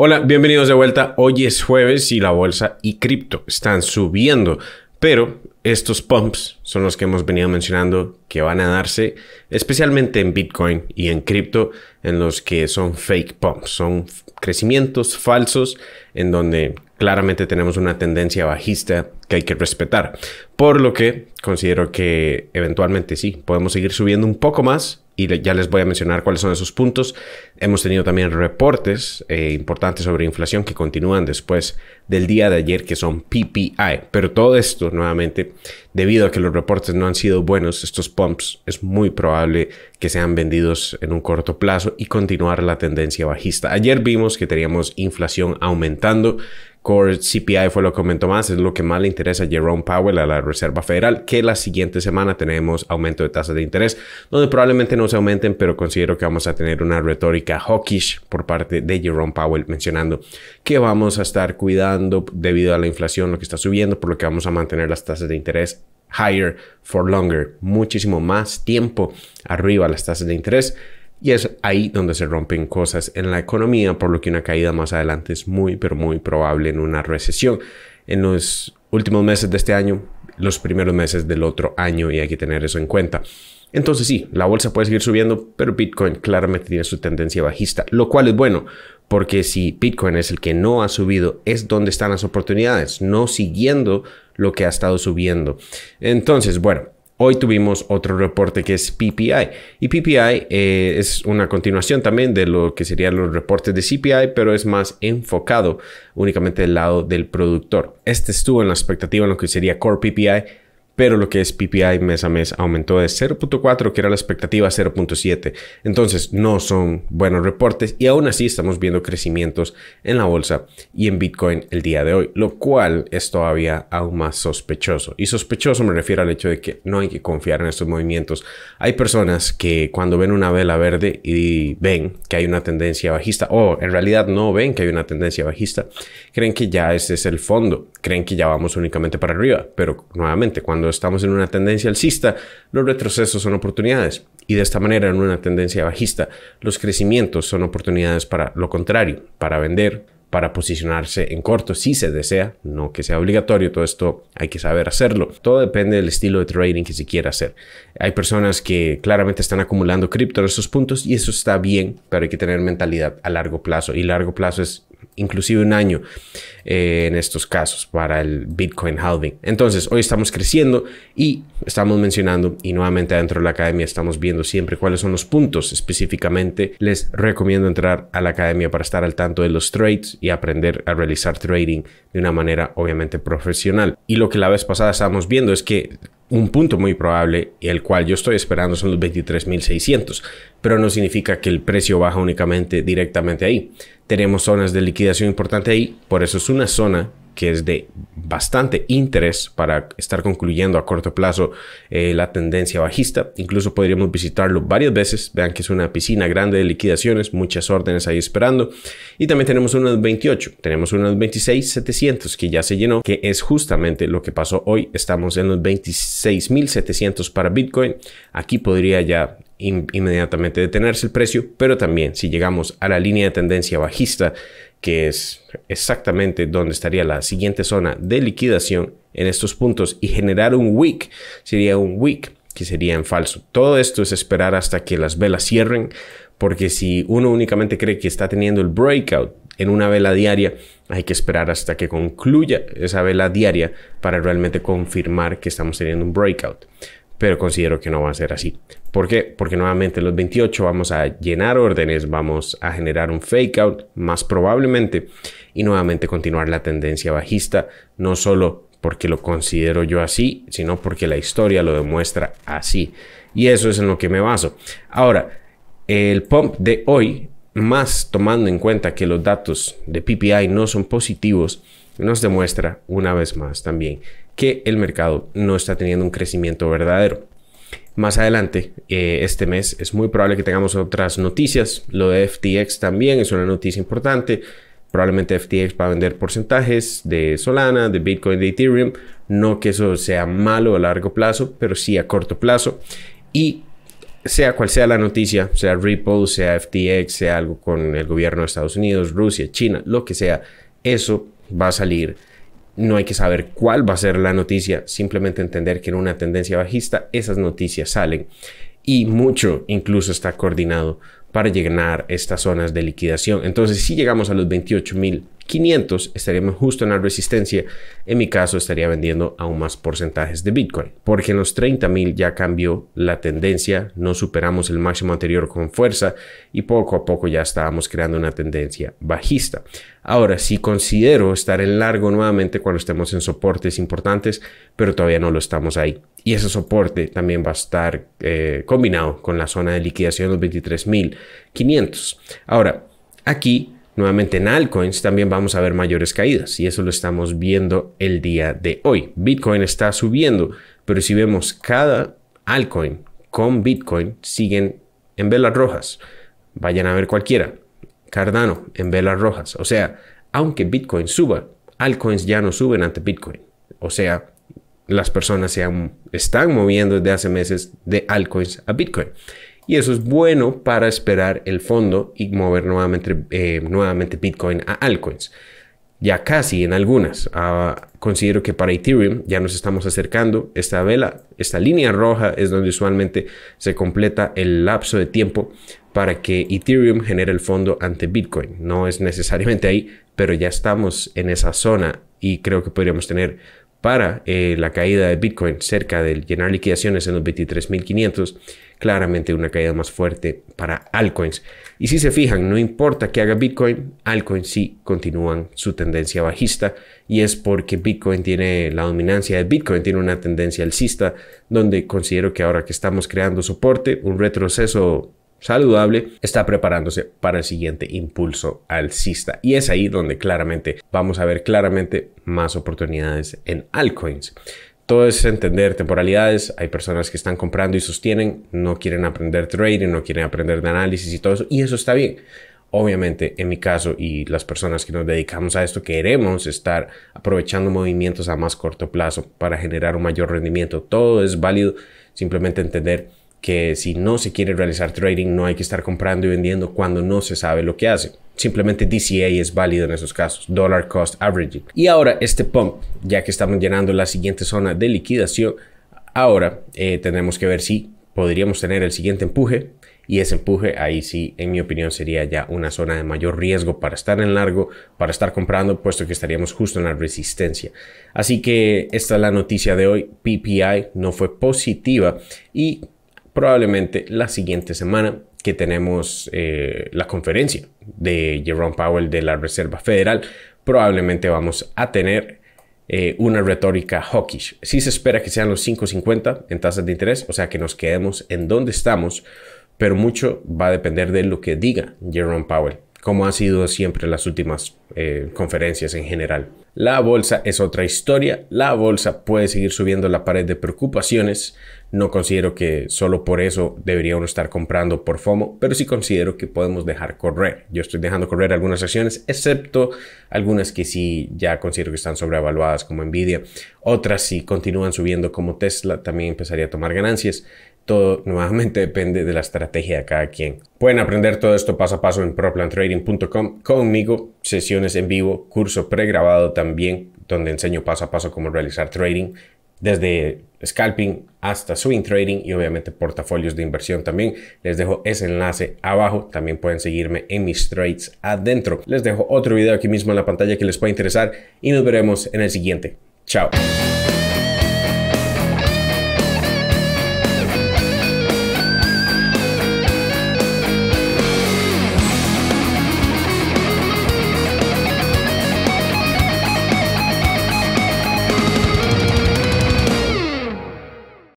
Hola, bienvenidos de vuelta. Hoy es jueves y la bolsa y cripto están subiendo, pero estos pumps son los que hemos venido mencionando que van a darse especialmente en Bitcoin y en cripto, en los que son fake pumps, son crecimientos falsos en donde claramente tenemos una tendencia bajista que hay que respetar. Por lo que considero que eventualmente sí, podemos seguir subiendo un poco más y ya les voy a mencionar cuáles son esos puntos. Hemos tenido también reportes eh, importantes sobre inflación que continúan después del día de ayer, que son PPI. Pero todo esto, nuevamente, debido a que los reportes no han sido buenos, estos pumps es muy probable que sean vendidos en un corto plazo y continuar la tendencia bajista. Ayer vimos que teníamos inflación aumentando Core CPI fue lo que comentó más, es lo que más le interesa a Jerome Powell a la Reserva Federal, que la siguiente semana tenemos aumento de tasas de interés, donde probablemente no se aumenten, pero considero que vamos a tener una retórica hawkish por parte de Jerome Powell mencionando que vamos a estar cuidando debido a la inflación, lo que está subiendo, por lo que vamos a mantener las tasas de interés higher for longer, muchísimo más tiempo arriba las tasas de interés y es ahí donde se rompen cosas en la economía, por lo que una caída más adelante es muy, pero muy probable en una recesión. En los últimos meses de este año, los primeros meses del otro año, y hay que tener eso en cuenta. Entonces sí, la bolsa puede seguir subiendo, pero Bitcoin claramente tiene su tendencia bajista, lo cual es bueno, porque si Bitcoin es el que no ha subido, es donde están las oportunidades, no siguiendo lo que ha estado subiendo. Entonces, bueno, Hoy tuvimos otro reporte que es PPI. Y PPI eh, es una continuación también de lo que serían los reportes de CPI, pero es más enfocado únicamente del lado del productor. Este estuvo en la expectativa en lo que sería Core PPI pero lo que es PPI mes a mes aumentó de 0.4, que era la expectativa, 0.7. Entonces, no son buenos reportes y aún así estamos viendo crecimientos en la bolsa y en Bitcoin el día de hoy, lo cual es todavía aún más sospechoso. Y sospechoso me refiero al hecho de que no hay que confiar en estos movimientos. Hay personas que cuando ven una vela verde y ven que hay una tendencia bajista, o en realidad no ven que hay una tendencia bajista, creen que ya ese es el fondo, creen que ya vamos únicamente para arriba, pero nuevamente cuando estamos en una tendencia alcista, los retrocesos son oportunidades y de esta manera en una tendencia bajista, los crecimientos son oportunidades para lo contrario, para vender, para posicionarse en corto si se desea, no que sea obligatorio, todo esto hay que saber hacerlo. Todo depende del estilo de trading que se quiera hacer. Hay personas que claramente están acumulando cripto en esos puntos y eso está bien, pero hay que tener mentalidad a largo plazo y largo plazo es inclusive un año eh, en estos casos para el Bitcoin halving. Entonces, hoy estamos creciendo y estamos mencionando, y nuevamente dentro de la academia estamos viendo siempre cuáles son los puntos específicamente. Les recomiendo entrar a la academia para estar al tanto de los trades y aprender a realizar trading de una manera obviamente profesional. Y lo que la vez pasada estábamos viendo es que un punto muy probable, y el cual yo estoy esperando, son los 23.600, pero no significa que el precio baja únicamente directamente ahí. Tenemos zonas de liquidación importante ahí, por eso es una zona que es de bastante interés para estar concluyendo a corto plazo eh, la tendencia bajista. Incluso podríamos visitarlo varias veces. Vean que es una piscina grande de liquidaciones, muchas órdenes ahí esperando. Y también tenemos unos 28, tenemos unos 26, 700 que ya se llenó, que es justamente lo que pasó hoy. Estamos en los 26.700 para Bitcoin. Aquí podría ya inmediatamente detenerse el precio, pero también si llegamos a la línea de tendencia bajista que es exactamente donde estaría la siguiente zona de liquidación en estos puntos y generar un week sería un week que sería en falso. Todo esto es esperar hasta que las velas cierren, porque si uno únicamente cree que está teniendo el breakout en una vela diaria, hay que esperar hasta que concluya esa vela diaria para realmente confirmar que estamos teniendo un breakout pero considero que no va a ser así. ¿Por qué? Porque nuevamente los 28 vamos a llenar órdenes, vamos a generar un fake out más probablemente y nuevamente continuar la tendencia bajista, no solo porque lo considero yo así, sino porque la historia lo demuestra así. Y eso es en lo que me baso. Ahora, el pump de hoy, más tomando en cuenta que los datos de PPI no son positivos, nos demuestra una vez más también que el mercado no está teniendo un crecimiento verdadero. Más adelante, eh, este mes, es muy probable que tengamos otras noticias. Lo de FTX también es una noticia importante. Probablemente FTX va a vender porcentajes de Solana, de Bitcoin, de Ethereum. No que eso sea malo a largo plazo, pero sí a corto plazo. Y sea cual sea la noticia, sea Ripple, sea FTX, sea algo con el gobierno de Estados Unidos, Rusia, China, lo que sea, eso va a salir no hay que saber cuál va a ser la noticia, simplemente entender que en una tendencia bajista esas noticias salen y mucho incluso está coordinado para llenar estas zonas de liquidación. Entonces, si llegamos a los 28 mil 500, estaríamos justo en la resistencia. En mi caso, estaría vendiendo aún más porcentajes de Bitcoin, porque en los 30.000 ya cambió la tendencia, no superamos el máximo anterior con fuerza y poco a poco ya estábamos creando una tendencia bajista. Ahora, si considero estar en largo nuevamente cuando estemos en soportes importantes, pero todavía no lo estamos ahí. Y ese soporte también va a estar eh, combinado con la zona de liquidación de los 23.500. Ahora, aquí Nuevamente en altcoins también vamos a ver mayores caídas y eso lo estamos viendo el día de hoy. Bitcoin está subiendo, pero si vemos cada altcoin con Bitcoin siguen en velas rojas. Vayan a ver cualquiera. Cardano en velas rojas. O sea, aunque Bitcoin suba, altcoins ya no suben ante Bitcoin. O sea, las personas se han, están moviendo desde hace meses de altcoins a Bitcoin y eso es bueno para esperar el fondo y mover nuevamente, eh, nuevamente Bitcoin a altcoins. Ya casi en algunas. Ah, considero que para Ethereum ya nos estamos acercando. Esta vela, esta línea roja es donde usualmente se completa el lapso de tiempo para que Ethereum genere el fondo ante Bitcoin. No es necesariamente ahí, pero ya estamos en esa zona y creo que podríamos tener para eh, la caída de Bitcoin cerca del llenar liquidaciones en los 23.500, claramente una caída más fuerte para altcoins. Y si se fijan, no importa que haga Bitcoin, altcoins sí continúan su tendencia bajista y es porque Bitcoin tiene la dominancia de Bitcoin, tiene una tendencia alcista donde considero que ahora que estamos creando soporte, un retroceso saludable, está preparándose para el siguiente impulso alcista. Y es ahí donde claramente vamos a ver claramente más oportunidades en altcoins. Todo es entender temporalidades. Hay personas que están comprando y sostienen, no quieren aprender trading, no quieren aprender de análisis y todo eso. Y eso está bien. Obviamente, en mi caso y las personas que nos dedicamos a esto, queremos estar aprovechando movimientos a más corto plazo para generar un mayor rendimiento. Todo es válido, simplemente entender que si no se quiere realizar trading no hay que estar comprando y vendiendo cuando no se sabe lo que hace. Simplemente DCA es válido en esos casos, Dollar Cost Averaging. Y ahora este pump, ya que estamos llenando la siguiente zona de liquidación, ahora eh, tenemos que ver si podríamos tener el siguiente empuje y ese empuje ahí sí, en mi opinión, sería ya una zona de mayor riesgo para estar en largo, para estar comprando, puesto que estaríamos justo en la resistencia. Así que esta es la noticia de hoy. PPI no fue positiva y probablemente la siguiente semana que tenemos eh, la conferencia de Jerome Powell de la Reserva Federal, probablemente vamos a tener eh, una retórica hawkish. Si se espera que sean los 5.50 en tasas de interés, o sea que nos quedemos en donde estamos, pero mucho va a depender de lo que diga Jerome Powell como han sido siempre las últimas eh, conferencias en general. La bolsa es otra historia, la bolsa puede seguir subiendo la pared de preocupaciones, no considero que solo por eso debería uno estar comprando por FOMO, pero sí considero que podemos dejar correr. Yo estoy dejando correr algunas acciones, excepto algunas que sí ya considero que están sobrevaluadas como Nvidia, otras si continúan subiendo como Tesla también empezaría a tomar ganancias, todo nuevamente depende de la estrategia de cada quien. Pueden aprender todo esto paso a paso en proplantrading.com conmigo, sesiones en vivo, curso pregrabado también, donde enseño paso a paso cómo realizar trading desde scalping hasta swing trading y obviamente portafolios de inversión también. Les dejo ese enlace abajo. También pueden seguirme en mis trades adentro. Les dejo otro video aquí mismo en la pantalla que les puede interesar y nos veremos en el siguiente. Chao.